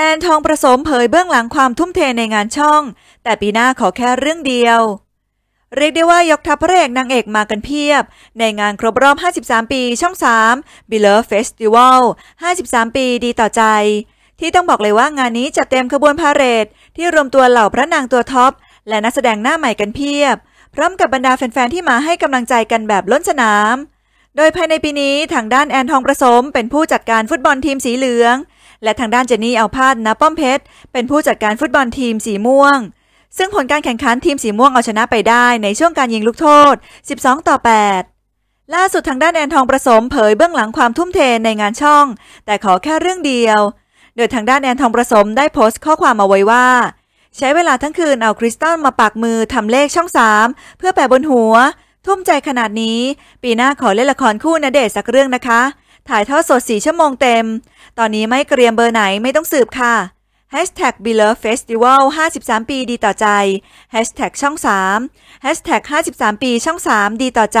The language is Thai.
แอนทองประสมเผยเบื้องหลังความทุ่มเทในงานช่อง แต่ปีหน้าขอแค่เรื่องเดียว เรียกได้ว่ายกทัพพระเอกนางเอกมากันเพียบ ในงานครบรอบ 53 ปีช่อง 3 b e l o v e Festival 53 ปีดีต่อใจ ที่ต้องบอกเลยว่างานนี้จัดเต็มขบวนพาเหรดที่รวมตัวเหล่าพระนางตัวท็อป และนักแสดงหน้าใหม่กันเพียบ พร้อมกับบรรดาแฟนๆ ที่มาให้กำลังใจกันแบบล้นสนามดยภายในปีนี้ทางด้านแอนทองประสมเป็นผู้จัดการฟุตบอลทีมสีเหลือง และทางด้านเจนนี่เอาพาดนะป้อมเพชรเป็นผู้จัดการฟุตบอลทีมสีม่วง ซึ่งผลการแข่งขันทีมสีม่วงเอาชนะไปได้ ในช่วงการยิงลูกโทษ 12 ต่อ 8 ล่าสุดทางด้านแอนทองประสม เผยเบื้องหลังความทุ่มเทในงานช่อง แต่ขอแค่เรื่องเดียว โดยทางด้านแอนทองประสมได้โพสต์ข้อความเอาไว้ว่า ใช้เวลาทั้งคืนเอาคริสตัลมาปากมือทำเลขช่อง3เพื่อแปะบนหัวทุ่มใจขนาดนี้ปีหน้าขอเล่นละครคู่ณเดชสักเรื่องนะคะ ถ่ายทอดสดสีชั่วโมงเต็ม ตอนนี้ไม่เกรียมเบอร์ไหนไม่ต้องสืบค่ะ Hashtag b e l o v e Festival 53 ปีดีต่อใจ Hashtag ช่อง3 Hashtag 53 ปีช่อง 3 ดีต่อใจ